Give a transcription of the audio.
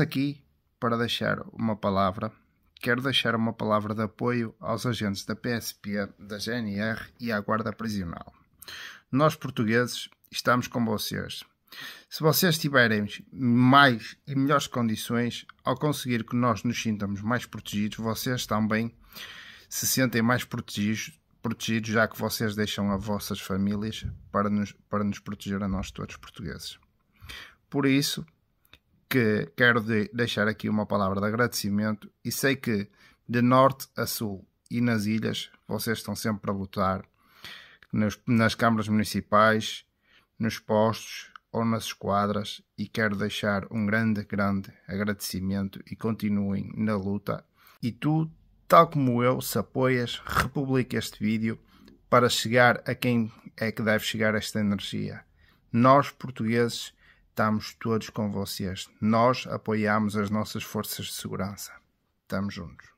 aqui para deixar uma palavra. Quero deixar uma palavra de apoio aos agentes da PSP, da GNR e à Guarda Prisional. Nós, portugueses, estamos com vocês. Se vocês tiverem mais e melhores condições, ao conseguir que nós nos sintamos mais protegidos, vocês também se sentem mais protegidos, protegidos já que vocês deixam as vossas famílias para nos, para nos proteger a nós todos portugueses. Por isso, que quero de deixar aqui uma palavra de agradecimento e sei que de norte a sul e nas ilhas vocês estão sempre a lutar nos, nas câmaras municipais, nos postos ou nas esquadras e quero deixar um grande, grande agradecimento e continuem na luta. E tu, tal como eu, se apoias, republica este vídeo para chegar a quem é que deve chegar esta energia. Nós, portugueses, Estamos todos com vocês. Nós apoiamos as nossas forças de segurança. Estamos juntos.